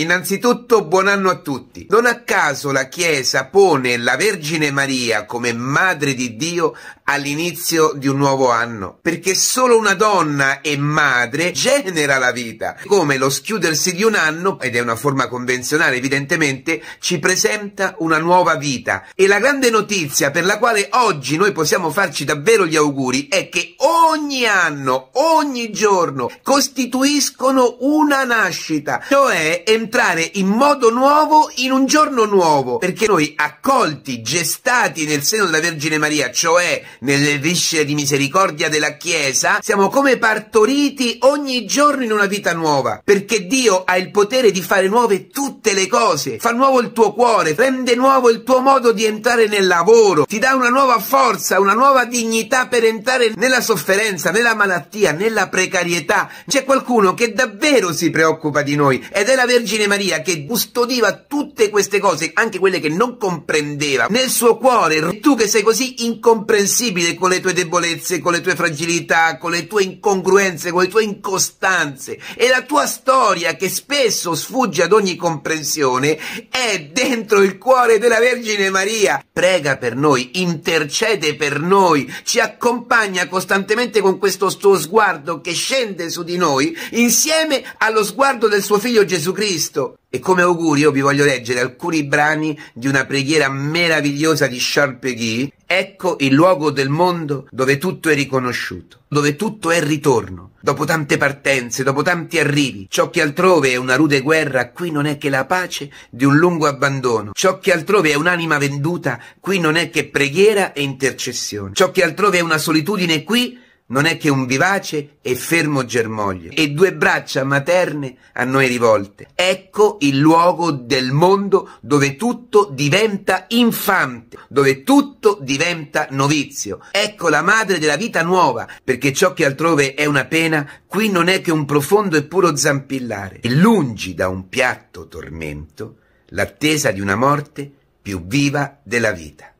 Innanzitutto buon anno a tutti. Non a caso la Chiesa pone la Vergine Maria come Madre di Dio all'inizio di un nuovo anno, perché solo una donna e madre genera la vita, come lo schiudersi di un anno, ed è una forma convenzionale evidentemente, ci presenta una nuova vita. E la grande notizia per la quale oggi noi possiamo farci davvero gli auguri è che ogni anno, ogni giorno, costituiscono una nascita, cioè entrare in modo nuovo in un giorno nuovo, perché noi accolti, gestati nel seno della Vergine Maria, cioè nelle viscere di misericordia della Chiesa, siamo come partoriti ogni giorno in una vita nuova, perché Dio ha il potere di fare nuove tutte le cose, fa nuovo il tuo cuore, rende nuovo il tuo modo di entrare nel lavoro, ti dà una nuova forza, una nuova dignità per entrare nella sofferenza, nella malattia, nella precarietà. C'è qualcuno che davvero si preoccupa di noi ed è la Vergine Vergine Maria che custodiva tutte queste cose, anche quelle che non comprendeva, nel suo cuore. Tu che sei così incomprensibile con le tue debolezze, con le tue fragilità, con le tue incongruenze, con le tue incostanze e la tua storia che spesso sfugge ad ogni comprensione è dentro il cuore della Vergine Maria. Prega per noi, intercede per noi, ci accompagna costantemente con questo suo sguardo che scende su di noi insieme allo sguardo del suo figlio Gesù Cristo Cristo e come augurio vi voglio leggere alcuni brani di una preghiera meravigliosa di Charles Peggy. Ecco il luogo del mondo dove tutto è riconosciuto, dove tutto è ritorno. Dopo tante partenze, dopo tanti arrivi, ciò che altrove è una rude guerra, qui non è che la pace di un lungo abbandono. Ciò che altrove è un'anima venduta, qui non è che preghiera e intercessione. Ciò che altrove è una solitudine, qui non è che un vivace e fermo germoglio e due braccia materne a noi rivolte. Ecco il luogo del mondo dove tutto diventa infante, dove tutto diventa novizio. Ecco la madre della vita nuova, perché ciò che altrove è una pena, qui non è che un profondo e puro zampillare. E lungi da un piatto tormento, l'attesa di una morte più viva della vita.